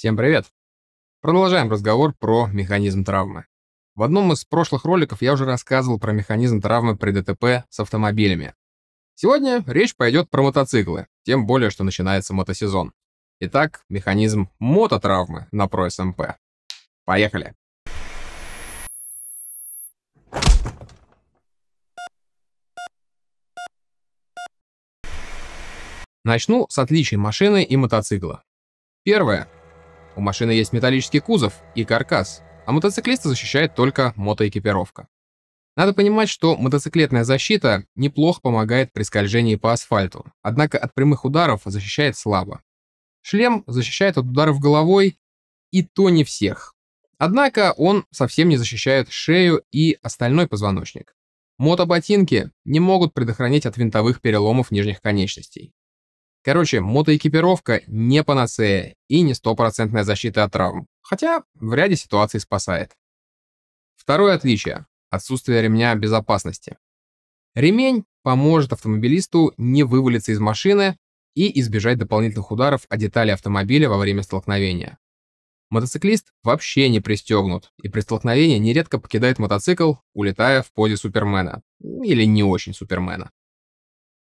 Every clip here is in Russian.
Всем привет! Продолжаем разговор про механизм травмы. В одном из прошлых роликов я уже рассказывал про механизм травмы при ДТП с автомобилями. Сегодня речь пойдет про мотоциклы, тем более, что начинается мотосезон. Итак, механизм мототравмы на ProSMP. Поехали! Начну с отличий машины и мотоцикла. Первое. У машины есть металлический кузов и каркас, а мотоциклиста защищает только мотоэкипировка. Надо понимать, что мотоциклетная защита неплохо помогает при скольжении по асфальту, однако от прямых ударов защищает слабо. Шлем защищает от ударов головой, и то не всех. Однако он совсем не защищает шею и остальной позвоночник. Мотоботинки не могут предохранить от винтовых переломов нижних конечностей. Короче, мотоэкипировка не панацея и не стопроцентная защита от травм, хотя в ряде ситуаций спасает. Второе отличие – отсутствие ремня безопасности. Ремень поможет автомобилисту не вывалиться из машины и избежать дополнительных ударов о детали автомобиля во время столкновения. Мотоциклист вообще не пристегнут, и при столкновении нередко покидает мотоцикл, улетая в позе Супермена. Или не очень Супермена.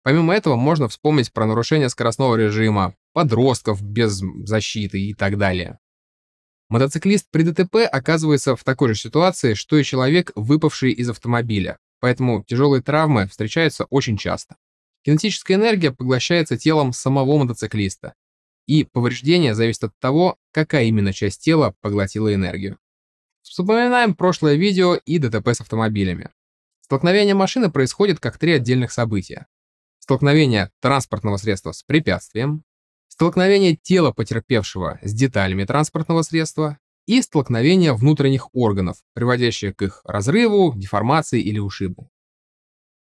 Помимо этого можно вспомнить про нарушение скоростного режима, подростков без защиты и так далее. Мотоциклист при ДТП оказывается в такой же ситуации, что и человек, выпавший из автомобиля, поэтому тяжелые травмы встречаются очень часто. Кинетическая энергия поглощается телом самого мотоциклиста, и повреждение зависит от того, какая именно часть тела поглотила энергию. Вспоминаем прошлое видео и ДТП с автомобилями. Столкновение машины происходит как три отдельных события столкновение транспортного средства с препятствием, столкновение тела потерпевшего с деталями транспортного средства и столкновение внутренних органов, приводящее к их разрыву, деформации или ушибу.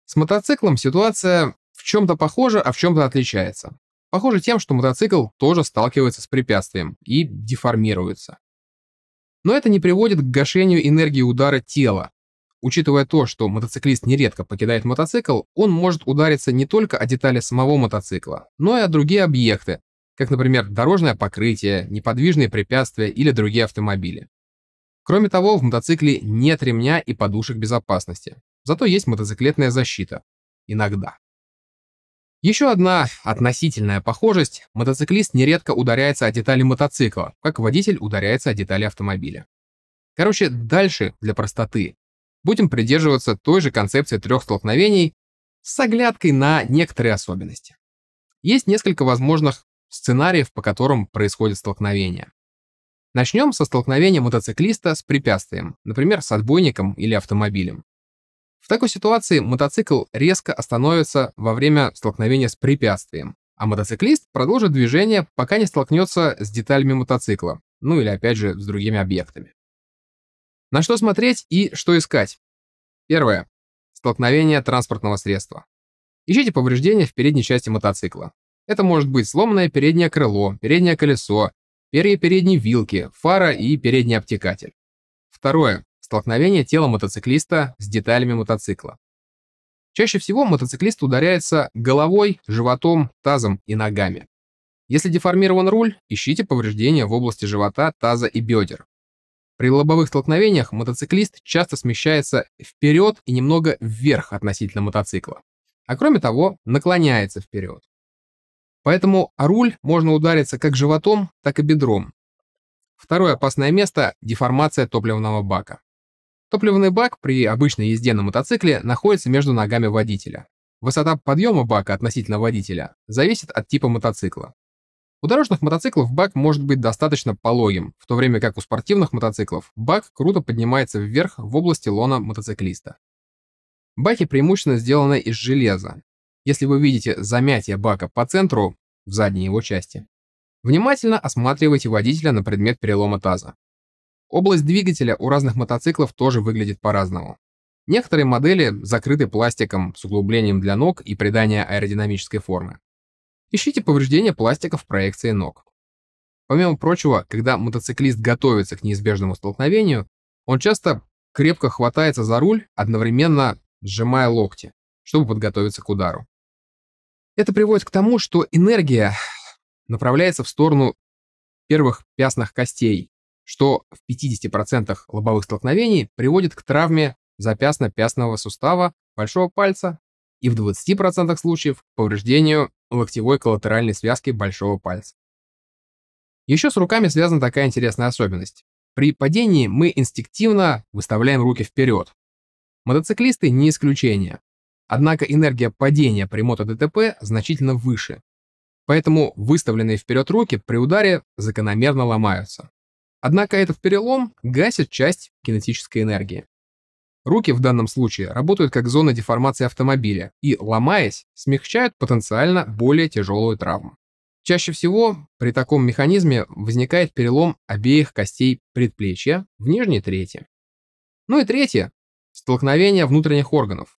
С мотоциклом ситуация в чем-то похожа, а в чем-то отличается. Похоже тем, что мотоцикл тоже сталкивается с препятствием и деформируется. Но это не приводит к гашению энергии удара тела, Учитывая то, что мотоциклист нередко покидает мотоцикл, он может удариться не только о детали самого мотоцикла, но и о другие объекты, как, например, дорожное покрытие, неподвижные препятствия или другие автомобили. Кроме того, в мотоцикле нет ремня и подушек безопасности, зато есть мотоциклетная защита. Иногда. Еще одна относительная похожесть – мотоциклист нередко ударяется о детали мотоцикла, как водитель ударяется о детали автомобиля. Короче, дальше, для простоты, будем придерживаться той же концепции трех столкновений с оглядкой на некоторые особенности. Есть несколько возможных сценариев, по которым происходит столкновение. Начнем со столкновения мотоциклиста с препятствием, например, с отбойником или автомобилем. В такой ситуации мотоцикл резко остановится во время столкновения с препятствием, а мотоциклист продолжит движение, пока не столкнется с деталями мотоцикла, ну или опять же с другими объектами. На что смотреть и что искать? Первое. Столкновение транспортного средства. Ищите повреждения в передней части мотоцикла. Это может быть сломанное переднее крыло, переднее колесо, перья передней вилки, фара и передний обтекатель. Второе. Столкновение тела мотоциклиста с деталями мотоцикла. Чаще всего мотоциклист ударяется головой, животом, тазом и ногами. Если деформирован руль, ищите повреждения в области живота, таза и бедер. При лобовых столкновениях мотоциклист часто смещается вперед и немного вверх относительно мотоцикла, а кроме того наклоняется вперед. Поэтому о руль можно удариться как животом, так и бедром. Второе опасное место – деформация топливного бака. Топливный бак при обычной езде на мотоцикле находится между ногами водителя. Высота подъема бака относительно водителя зависит от типа мотоцикла. У дорожных мотоциклов бак может быть достаточно пологим, в то время как у спортивных мотоциклов бак круто поднимается вверх в области лона мотоциклиста. Баки преимущественно сделаны из железа. Если вы видите замятие бака по центру, в задней его части, внимательно осматривайте водителя на предмет перелома таза. Область двигателя у разных мотоциклов тоже выглядит по-разному. Некоторые модели закрыты пластиком с углублением для ног и придания аэродинамической формы. Ищите повреждения пластика в проекции ног. Помимо прочего, когда мотоциклист готовится к неизбежному столкновению, он часто крепко хватается за руль, одновременно сжимая локти, чтобы подготовиться к удару. Это приводит к тому, что энергия направляется в сторону первых пясных костей, что в 50% лобовых столкновений приводит к травме запястно-пястного сустава большого пальца и в 20% случаев к повреждению локтевой коллатеральной связкой большого пальца. Еще с руками связана такая интересная особенность. При падении мы инстинктивно выставляем руки вперед. Мотоциклисты не исключение. Однако энергия падения при мото-ДТП значительно выше. Поэтому выставленные вперед руки при ударе закономерно ломаются. Однако этот перелом гасит часть кинетической энергии. Руки в данном случае работают как зона деформации автомобиля и, ломаясь, смягчают потенциально более тяжелую травму. Чаще всего при таком механизме возникает перелом обеих костей предплечья в нижней трети. Ну и третье – столкновение внутренних органов.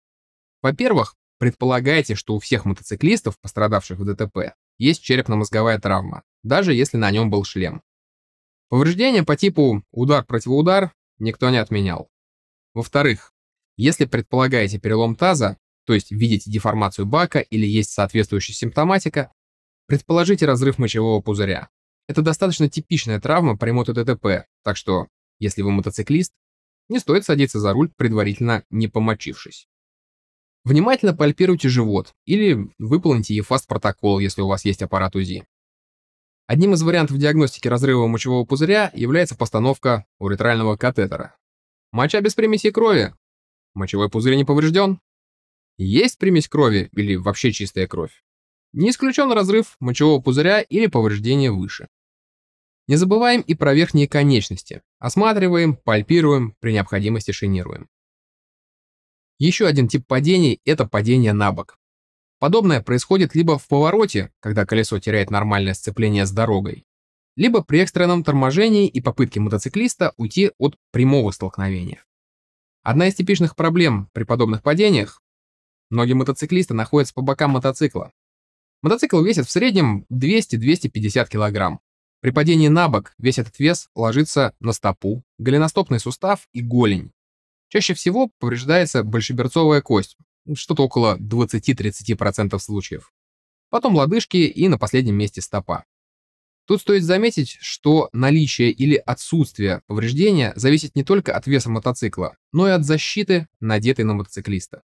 Во-первых, предполагайте, что у всех мотоциклистов, пострадавших в ДТП, есть черепно-мозговая травма, даже если на нем был шлем. Повреждения по типу удар-противоудар никто не отменял. Во-вторых, если предполагаете перелом таза, то есть видите деформацию бака или есть соответствующая симптоматика, предположите разрыв мочевого пузыря. Это достаточно типичная травма при мотоДТП, так что, если вы мотоциклист, не стоит садиться за руль, предварительно не помочившись. Внимательно пальпируйте живот или выполните ЕФАСТ протокол, если у вас есть аппарат УЗИ. Одним из вариантов диагностики разрыва мочевого пузыря является постановка уретрального катетера. Моча без примеси крови. Мочевой пузырь не поврежден. Есть примесь крови или вообще чистая кровь. Не исключен разрыв мочевого пузыря или повреждение выше. Не забываем и про верхние конечности. Осматриваем, пальпируем, при необходимости шинируем. Еще один тип падений – это падение на бок. Подобное происходит либо в повороте, когда колесо теряет нормальное сцепление с дорогой, либо при экстренном торможении и попытке мотоциклиста уйти от прямого столкновения. Одна из типичных проблем при подобных падениях – многие мотоциклисты находятся по бокам мотоцикла. Мотоцикл весит в среднем 200-250 кг. При падении на бок весь этот вес ложится на стопу, голеностопный сустав и голень. Чаще всего повреждается большеберцовая кость, что-то около 20-30% случаев. Потом лодыжки и на последнем месте стопа. Тут стоит заметить, что наличие или отсутствие повреждения зависит не только от веса мотоцикла, но и от защиты, надетой на мотоциклиста.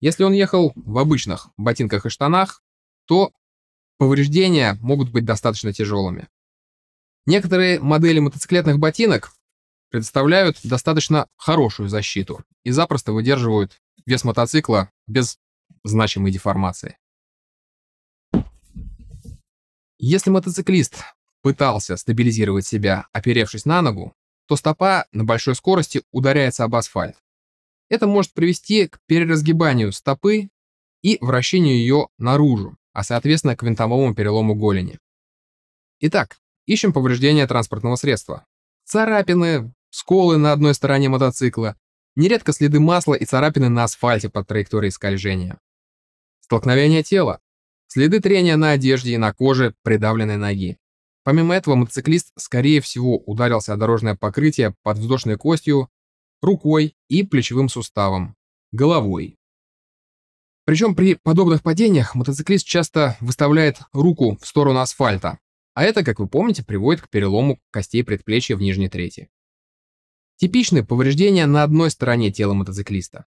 Если он ехал в обычных ботинках и штанах, то повреждения могут быть достаточно тяжелыми. Некоторые модели мотоциклетных ботинок предоставляют достаточно хорошую защиту и запросто выдерживают вес мотоцикла без значимой деформации. Если мотоциклист пытался стабилизировать себя, оперевшись на ногу, то стопа на большой скорости ударяется об асфальт. Это может привести к переразгибанию стопы и вращению ее наружу, а соответственно к винтовому перелому голени. Итак, ищем повреждения транспортного средства. Царапины, сколы на одной стороне мотоцикла, нередко следы масла и царапины на асфальте под траекторией скольжения. Столкновение тела следы трения на одежде и на коже придавленной ноги. Помимо этого, мотоциклист, скорее всего, ударился о дорожное покрытие под подвздошной костью, рукой и плечевым суставом, головой. Причем при подобных падениях мотоциклист часто выставляет руку в сторону асфальта, а это, как вы помните, приводит к перелому костей предплечья в нижней трети. Типичные повреждения на одной стороне тела мотоциклиста.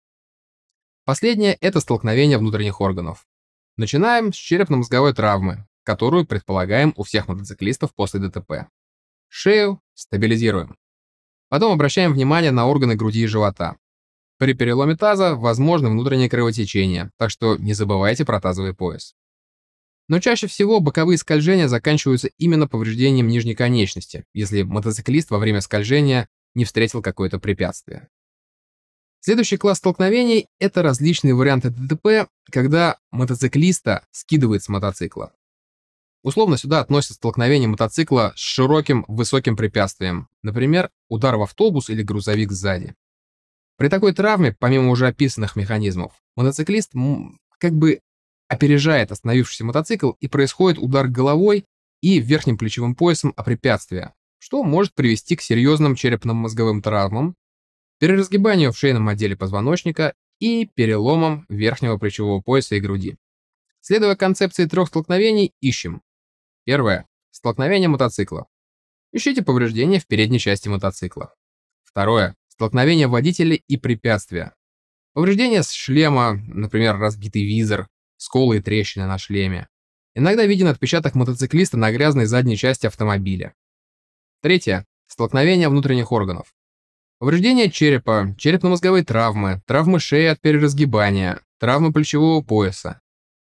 Последнее – это столкновение внутренних органов. Начинаем с черепно-мозговой травмы, которую предполагаем у всех мотоциклистов после ДТП. Шею стабилизируем. Потом обращаем внимание на органы груди и живота. При переломе таза возможно внутреннее кровотечение, так что не забывайте про тазовый пояс. Но чаще всего боковые скольжения заканчиваются именно повреждением нижней конечности, если мотоциклист во время скольжения не встретил какое-то препятствие. Следующий класс столкновений – это различные варианты ДТП, когда мотоциклиста скидывает с мотоцикла. Условно сюда относят столкновение мотоцикла с широким высоким препятствием, например, удар в автобус или грузовик сзади. При такой травме, помимо уже описанных механизмов, мотоциклист как бы опережает остановившийся мотоцикл и происходит удар головой и верхним плечевым поясом о препятствие, что может привести к серьезным черепно-мозговым травмам, переразгибанию в шейном отделе позвоночника и переломом верхнего плечевого пояса и груди. Следуя концепции трех столкновений, ищем. Первое. Столкновение мотоцикла. Ищите повреждения в передней части мотоцикла. Второе. Столкновение водителя и препятствия. Повреждения с шлема, например, разбитый визор, сколы и трещины на шлеме. Иногда виден отпечаток мотоциклиста на грязной задней части автомобиля. Третье. Столкновение внутренних органов. Повреждения черепа, черепно-мозговые травмы, травмы шеи от переразгибания, травмы плечевого пояса.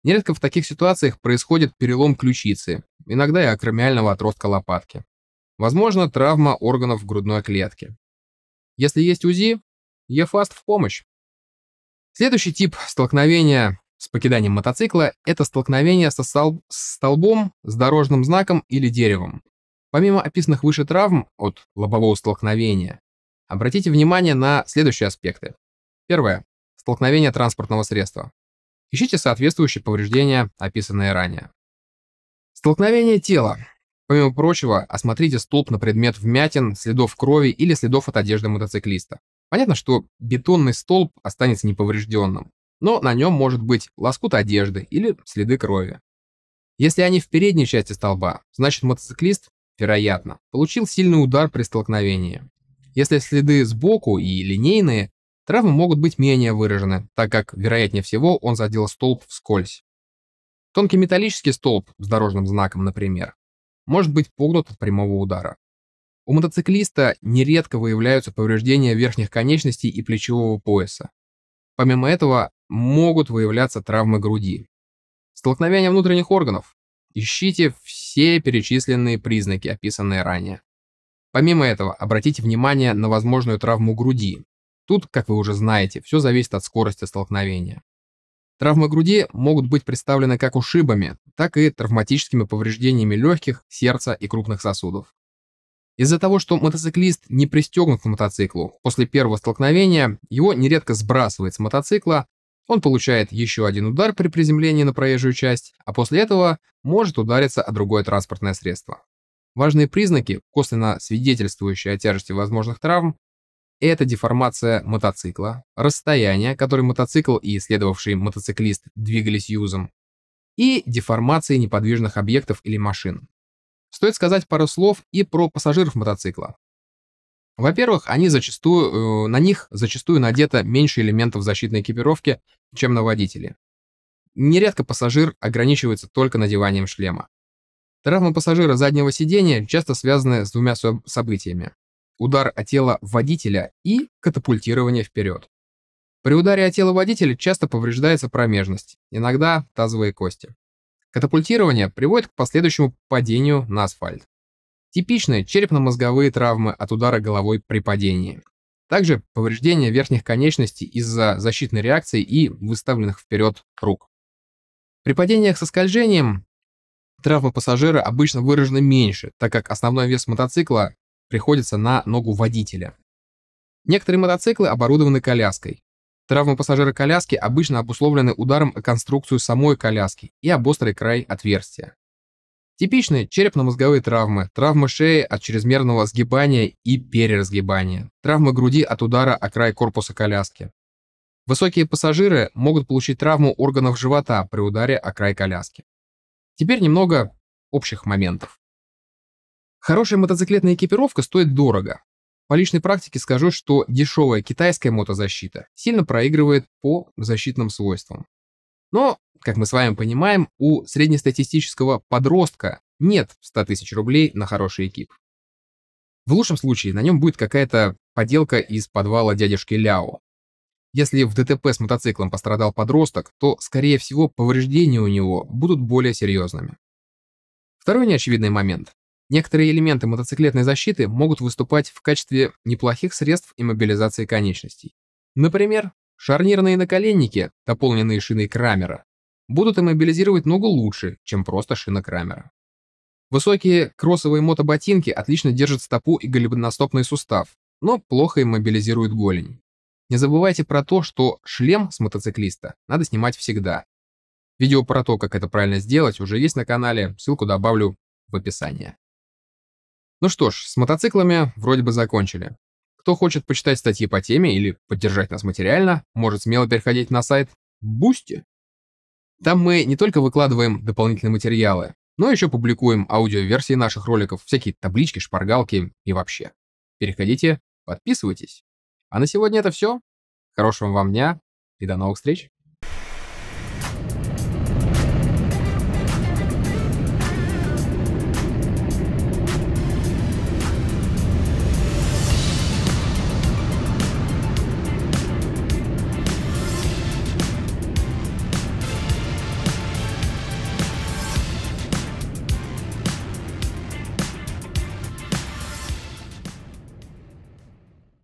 Нередко в таких ситуациях происходит перелом ключицы, иногда и акромиального отростка лопатки. Возможно, травма органов грудной клетки. Если есть УЗИ, ЕФАСТ в помощь. Следующий тип столкновения с покиданием мотоцикла – это столкновение со столбом, с дорожным знаком или деревом. Помимо описанных выше травм от лобового столкновения, Обратите внимание на следующие аспекты. Первое. Столкновение транспортного средства. Ищите соответствующие повреждения, описанные ранее. Столкновение тела. Помимо прочего, осмотрите столб на предмет вмятин, следов крови или следов от одежды мотоциклиста. Понятно, что бетонный столб останется неповрежденным, но на нем может быть лоскут одежды или следы крови. Если они в передней части столба, значит мотоциклист, вероятно, получил сильный удар при столкновении. Если следы сбоку и линейные, травмы могут быть менее выражены, так как, вероятнее всего, он задел столб вскользь. Тонкий металлический столб с дорожным знаком, например, может быть погнут от прямого удара. У мотоциклиста нередко выявляются повреждения верхних конечностей и плечевого пояса. Помимо этого, могут выявляться травмы груди. Столкновение внутренних органов. Ищите все перечисленные признаки, описанные ранее. Помимо этого, обратите внимание на возможную травму груди. Тут, как вы уже знаете, все зависит от скорости столкновения. Травмы груди могут быть представлены как ушибами, так и травматическими повреждениями легких, сердца и крупных сосудов. Из-за того, что мотоциклист не пристегнут к мотоциклу, после первого столкновения его нередко сбрасывает с мотоцикла, он получает еще один удар при приземлении на проезжую часть, а после этого может удариться о другое транспортное средство. Важные признаки, косвенно свидетельствующие о тяжести возможных травм, это деформация мотоцикла, расстояние, которое мотоцикл и исследовавший мотоциклист двигались юзом, и деформации неподвижных объектов или машин. Стоит сказать пару слов и про пассажиров мотоцикла. Во-первых, они зачастую, э, на них зачастую надето меньше элементов защитной экипировки, чем на водителей. Нередко пассажир ограничивается только надеванием шлема. Травма пассажира заднего сидения часто связана с двумя событиями. Удар о тело водителя и катапультирование вперед. При ударе о тело водителя часто повреждается промежность, иногда тазовые кости. Катапультирование приводит к последующему падению на асфальт. Типичные черепно-мозговые травмы от удара головой при падении. Также повреждение верхних конечностей из-за защитной реакции и выставленных вперед рук. При падениях со скольжением травмы пассажира обычно выражены меньше, так как основной вес мотоцикла приходится на ногу водителя. Некоторые мотоциклы оборудованы коляской. Травмы пассажира коляски обычно обусловлены ударом о конструкцию самой коляски и об острый край отверстия. Типичные черепно-мозговые травмы, травмы шеи от чрезмерного сгибания и переразгибания, травмы груди от удара о край корпуса коляски. Высокие пассажиры могут получить травму органов живота при ударе о край коляски. Теперь немного общих моментов. Хорошая мотоциклетная экипировка стоит дорого. По личной практике скажу, что дешевая китайская мотозащита сильно проигрывает по защитным свойствам. Но, как мы с вами понимаем, у среднестатистического подростка нет 100 тысяч рублей на хороший экип. В лучшем случае на нем будет какая-то поделка из подвала дядюшки Ляо. Если в ДТП с мотоциклом пострадал подросток, то, скорее всего, повреждения у него будут более серьезными. Второй неочевидный момент. Некоторые элементы мотоциклетной защиты могут выступать в качестве неплохих средств иммобилизации конечностей. Например, шарнирные наколенники, дополненные шиной Крамера, будут иммобилизировать ногу лучше, чем просто шина Крамера. Высокие кроссовые мотоботинки отлично держат стопу и голеностопный сустав, но плохо иммобилизируют голень. Не забывайте про то, что шлем с мотоциклиста надо снимать всегда. Видео про то, как это правильно сделать, уже есть на канале, ссылку добавлю в описание. Ну что ж, с мотоциклами вроде бы закончили. Кто хочет почитать статьи по теме или поддержать нас материально, может смело переходить на сайт Бусти. Там мы не только выкладываем дополнительные материалы, но еще публикуем аудиоверсии наших роликов, всякие таблички, шпаргалки и вообще. Переходите, подписывайтесь. А на сегодня это все. Хорошего вам дня и до новых встреч.